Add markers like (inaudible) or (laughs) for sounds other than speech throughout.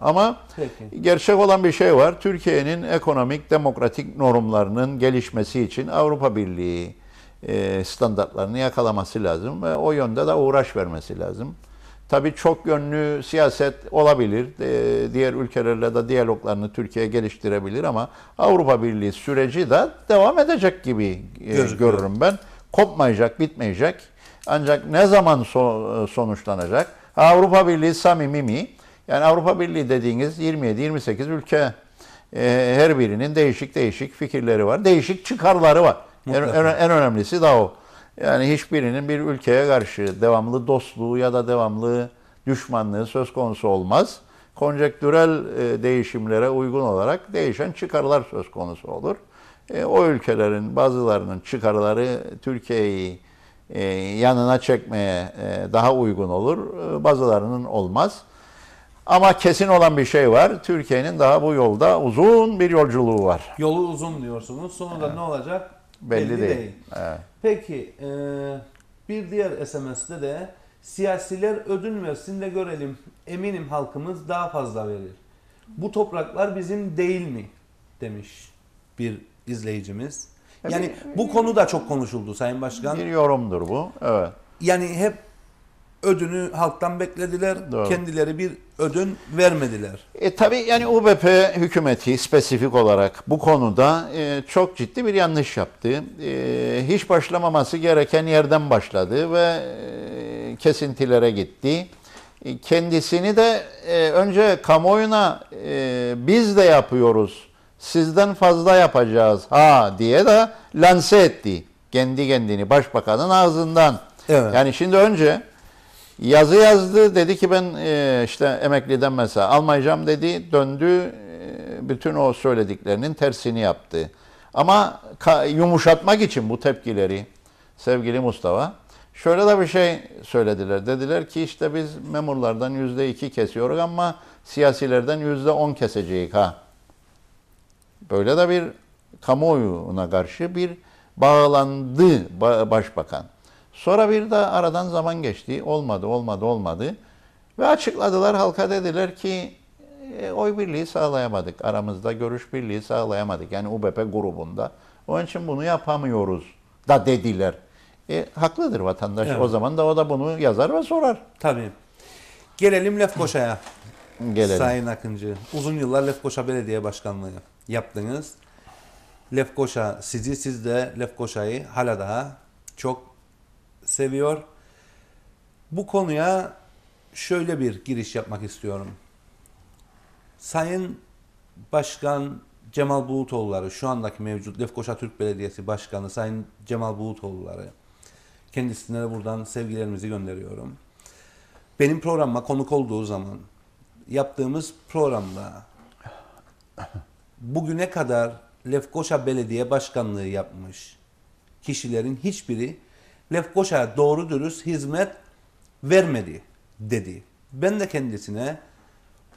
Ama Peki. gerçek olan bir şey var. Türkiye'nin ekonomik, demokratik normlarının gelişmesi için Avrupa Birliği e, standartlarını yakalaması lazım ve o yönde de uğraş vermesi lazım. Tabii çok yönlü siyaset olabilir. E, diğer ülkelerle de diyaloglarını Türkiye geliştirebilir ama Avrupa Birliği süreci de devam edecek gibi e, Gözüküyor. görürüm ben. Kopmayacak, bitmeyecek. Ancak ne zaman sonuçlanacak? Avrupa Birliği samimi mi? Yani Avrupa Birliği dediğiniz 27-28 ülke ee, her birinin değişik değişik fikirleri var. Değişik çıkarları var. En, en, önemlisi daha o. Yani hiçbirinin bir ülkeye karşı devamlı dostluğu ya da devamlı düşmanlığı söz konusu olmaz. Konjektürel e, değişimlere uygun olarak değişen çıkarlar söz konusu olur. E, o ülkelerin bazılarının çıkarları Türkiye'yi e, yanına çekmeye daha uygun olur. bazılarının olmaz. Ama kesin olan bir şey var. Türkiye'nin daha bu yolda uzun bir yolculuğu var. Yolu uzun diyorsunuz. Sonunda evet. ne olacak? Belli, belli değil. değil. Evet. Peki e, bir diğer SMS'de de siyasiler ödün versin de görelim. Eminim halkımız daha fazla verir. Bu topraklar bizim değil mi? Demiş bir izleyicimiz. Yani bu konu da çok konuşuldu Sayın Başkan. Bir yorumdur bu. Evet. Yani hep ödünü halktan beklediler. Doğru. Kendileri bir ödün vermediler. E, tabii yani UBP hükümeti spesifik olarak bu konuda e, çok ciddi bir yanlış yaptı. E, hiç başlamaması gereken yerden başladı ve e, kesintilere gitti. E, kendisini de e, önce kamuoyuna e, biz de yapıyoruz, sizden fazla yapacağız ha diye de lanse etti. Kendi kendini başbakanın ağzından. Evet. Yani şimdi önce Yazı yazdı dedi ki ben e, işte emekliden mesela almayacağım dedi. Döndü e, bütün o söylediklerinin tersini yaptı. Ama yumuşatmak için bu tepkileri sevgili Mustafa şöyle de bir şey söylediler. Dediler ki işte biz memurlardan yüzde iki kesiyoruz ama siyasilerden yüzde on keseceğiz ha. Böyle de bir kamuoyuna karşı bir bağlandı başbakan. Sonra bir de aradan zaman geçti. Olmadı, olmadı, olmadı. Ve açıkladılar halka dediler ki e, oy birliği sağlayamadık. Aramızda görüş birliği sağlayamadık. Yani UBP grubunda. Onun için bunu yapamıyoruz da dediler. E, haklıdır vatandaş. Evet. O zaman da o da bunu yazar ve sorar. Tabii. Gelelim Lefkoşa'ya. Gelelim. Sayın Akıncı. Uzun yıllar Lefkoşa Belediye Başkanlığı yaptınız. Lefkoşa sizi, siz de Lefkoşa'yı hala daha çok seviyor. Bu konuya şöyle bir giriş yapmak istiyorum. Sayın Başkan Cemal Bulutoğulları, şu andaki mevcut Lefkoşa Türk Belediyesi Başkanı Sayın Cemal Bulutoğulları, kendisine de buradan sevgilerimizi gönderiyorum. Benim programıma konuk olduğu zaman yaptığımız programda bugüne kadar Lefkoşa Belediye Başkanlığı yapmış kişilerin hiçbiri Lefkoşa'ya doğru dürüst hizmet vermedi dedi. Ben de kendisine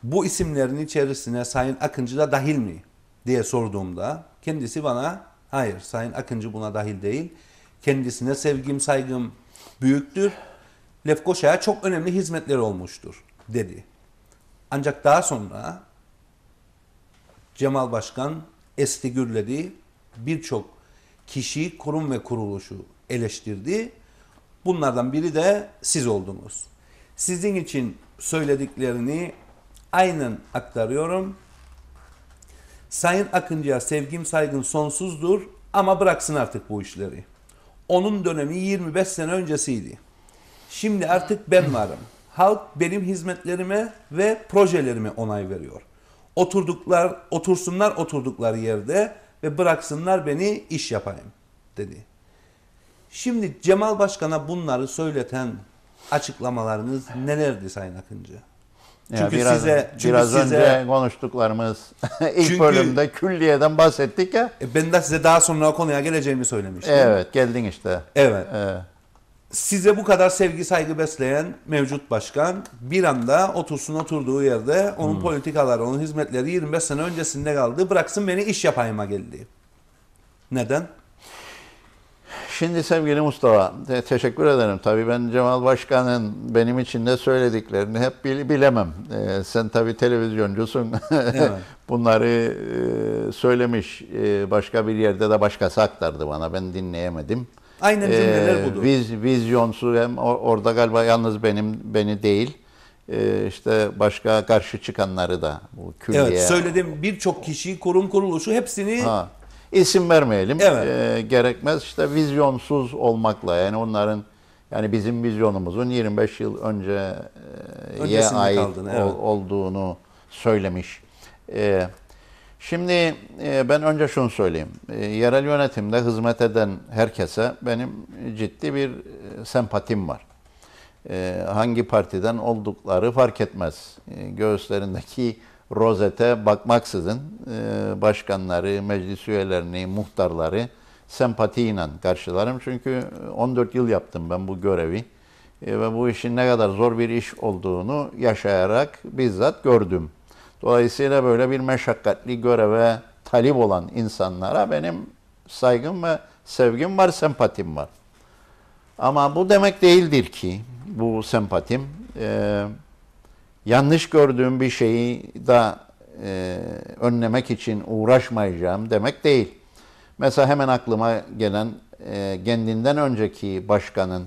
bu isimlerin içerisine Sayın Akıncı da dahil mi diye sorduğumda kendisi bana hayır Sayın Akıncı buna dahil değil. Kendisine sevgim saygım büyüktür. Lefkoşa'ya çok önemli hizmetler olmuştur dedi. Ancak daha sonra Cemal Başkan esti gürledi. Birçok kişi, kurum ve kuruluşu eleştirdi. Bunlardan biri de siz oldunuz. Sizin için söylediklerini aynen aktarıyorum. Sayın Akıncı'ya sevgim saygım sonsuzdur ama bıraksın artık bu işleri. Onun dönemi 25 sene öncesiydi. Şimdi artık ben varım. Halk benim hizmetlerime ve projelerime onay veriyor. Oturduklar, otursunlar oturdukları yerde ve bıraksınlar beni iş yapayım dedi. Şimdi Cemal Başkan'a bunları söyleten açıklamalarınız nelerdi Sayın Akıncı? Ya çünkü biraz, size çünkü biraz size, önce konuştuklarımız (laughs) ilk çünkü, bölümde külliyeden bahsettik ya. E, ben de size daha sonra o konuya geleceğimi söylemiştim. Evet, geldin işte. Evet. evet. Size bu kadar sevgi saygı besleyen mevcut başkan bir anda otursun oturduğu yerde onun hmm. politikaları, onun hizmetleri 25 sene öncesinde kaldı. Bıraksın beni iş yapayıma geldi. Neden? Şimdi sevgili Mustafa, teşekkür ederim. Tabii ben Cemal Başkan'ın benim için ne söylediklerini hep bilemem. Ee, sen tabii televizyoncusun. (laughs) Evet. Bunları e, söylemiş. E, başka bir yerde de başkası aktardı bana. Ben dinleyemedim. Aynen ee, cümleler budur. Viz, vizyonsu hem orada galiba yalnız benim beni değil ee, işte başka karşı çıkanları da bu külliye. Evet söyledim birçok kişi kurum kuruluşu hepsini ha isim vermeyelim. Evet. E, gerekmez. işte vizyonsuz olmakla yani onların yani bizim vizyonumuzun 25 yıl önce e, ye ait evet. ol, olduğunu söylemiş. E, şimdi e, ben önce şunu söyleyeyim. E, yerel yönetimde hizmet eden herkese benim ciddi bir e, sempatim var. E, hangi partiden oldukları fark etmez. E, göğüslerindeki rozete bakmaksızın e, başkanları, meclis üyelerini, muhtarları sempatiyle karşılarım. Çünkü 14 yıl yaptım ben bu görevi e, ve bu işin ne kadar zor bir iş olduğunu yaşayarak bizzat gördüm. Dolayısıyla böyle bir meşakkatli göreve talip olan insanlara benim saygım ve sevgim var, sempatim var. Ama bu demek değildir ki bu sempatim. E, yanlış gördüğüm bir şeyi da e, önlemek için uğraşmayacağım demek değil. Mesela hemen aklıma gelen e, kendinden önceki başkanın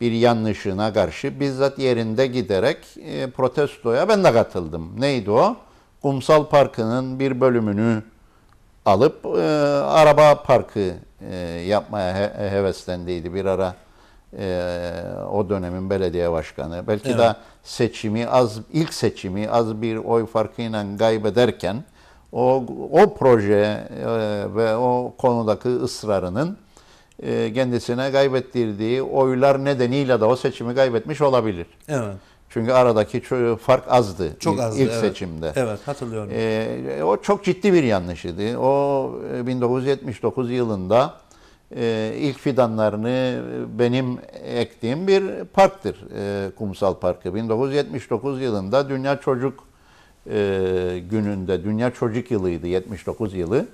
bir yanlışına karşı bizzat yerinde giderek e, protestoya ben de katıldım. Neydi o? Kumsal Parkı'nın bir bölümünü alıp e, araba parkı e, yapmaya he, heveslendiydi bir ara e, o dönemin belediye başkanı belki evet. de seçimi az ilk seçimi az bir oy farkıyla kaybederken o o proje e, ve o konudaki ısrarının e, kendisine kaybettirdiği oylar nedeniyle de o seçimi kaybetmiş olabilir. Evet. Çünkü aradaki fark azdı. Çok azdı. İlk evet. seçimde. Evet hatırlıyorum. E, o çok ciddi bir yanlışydı. O 1979 e, yılında ee, ilk fidanlarını benim ektiğim bir parktır. E, kumsal Parkı. 1979 yılında Dünya Çocuk e, gününde, Dünya Çocuk yılıydı 79 yılı.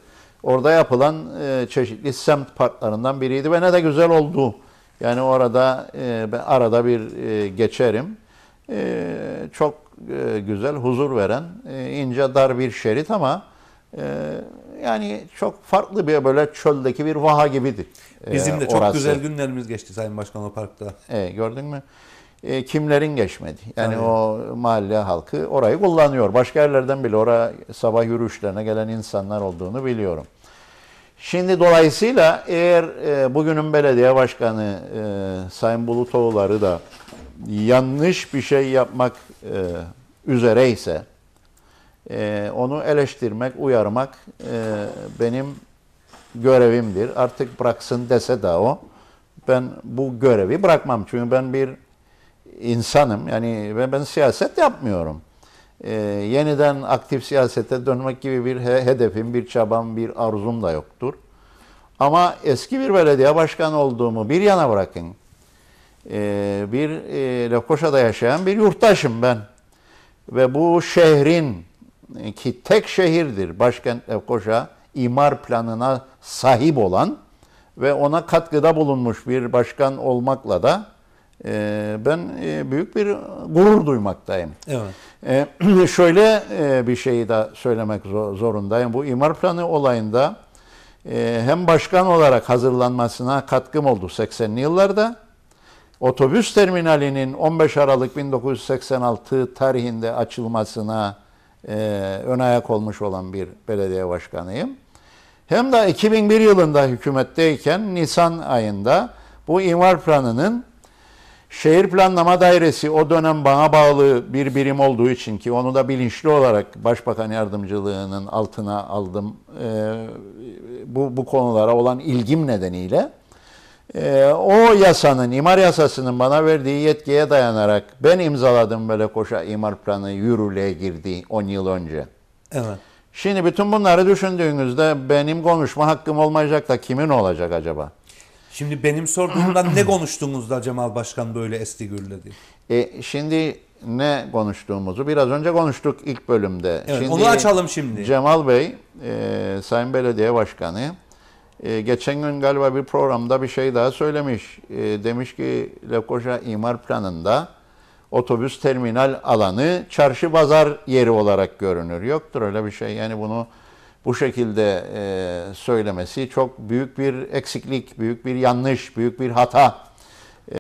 Orada yapılan e, çeşitli semt parklarından biriydi ve ne de güzel oldu. Yani orada ben arada bir geçerim. Çok güzel, huzur veren, ince dar bir şerit ama yani çok farklı bir böyle çöldeki bir vaha gibidir. Ee, Bizim de e, çok güzel günlerimiz geçti Sayın Başkan o parkta. E, gördün mü? Ee, kimlerin geçmedi? Yani Aynen. o mahalle halkı orayı kullanıyor. Başka yerlerden bile oraya sabah yürüyüşlerine gelen insanlar olduğunu biliyorum. Şimdi dolayısıyla eğer e, bugünün belediye başkanı e, Sayın Bulutoğulları da yanlış bir şey yapmak e, üzereyse ee, onu eleştirmek, uyarmak e, benim görevimdir. Artık bıraksın dese de o. Ben bu görevi bırakmam. Çünkü ben bir insanım. Yani ve ben siyaset yapmıyorum. Ee, yeniden aktif siyasete dönmek gibi bir hedefim, bir çabam, bir arzum da yoktur. Ama eski bir belediye başkanı olduğumu bir yana bırakın. E, bir e, Lefkoşa'da yaşayan bir yurttaşım ben. Ve bu şehrin e, ki tek şehirdir başkent Lefkoşa imar planına sahip olan ve ona katkıda bulunmuş bir başkan olmakla da e, ben e, büyük bir gurur duymaktayım. Evet. E, (clears throat) şöyle e, bir şeyi de söylemek zorundayım. Bu imar planı olayında e, hem başkan olarak hazırlanmasına katkım oldu 80'li yıllarda. Otobüs terminalinin 15 Aralık 1986 tarihinde açılmasına e, ön ayak olmuş olan bir belediye başkanıyım. Hem de 2001 yılında hükümetteyken Nisan ayında bu imar planının Şehir Planlama Dairesi o dönem bana bağlı bir birim olduğu için ki onu da bilinçli olarak Başbakan Yardımcılığının altına aldım e, bu, bu konulara olan ilgim nedeniyle e, o yasanın, imar yasasının bana verdiği yetkiye dayanarak ben imzaladım böyle koşa imar planı yürürlüğe girdiği 10 yıl önce. Evet. Şimdi bütün bunları düşündüğünüzde benim konuşma hakkım olmayacak da kimin olacak acaba? Şimdi benim sorduğumdan ne konuştuğunuzda Cemal Başkan böyle esti gürledi? E, şimdi ne konuştuğumuzu biraz önce konuştuk ilk bölümde. Evet, şimdi, onu açalım şimdi. Cemal Bey, e, Sayın Belediye Başkanı e, geçen gün galiba bir programda bir şey daha söylemiş. E, demiş ki Lefkoşa imar planında otobüs terminal alanı çarşı pazar yeri olarak görünür. Yoktur öyle bir şey. Yani bunu bu şekilde e, söylemesi çok büyük bir eksiklik, büyük bir yanlış, büyük bir hata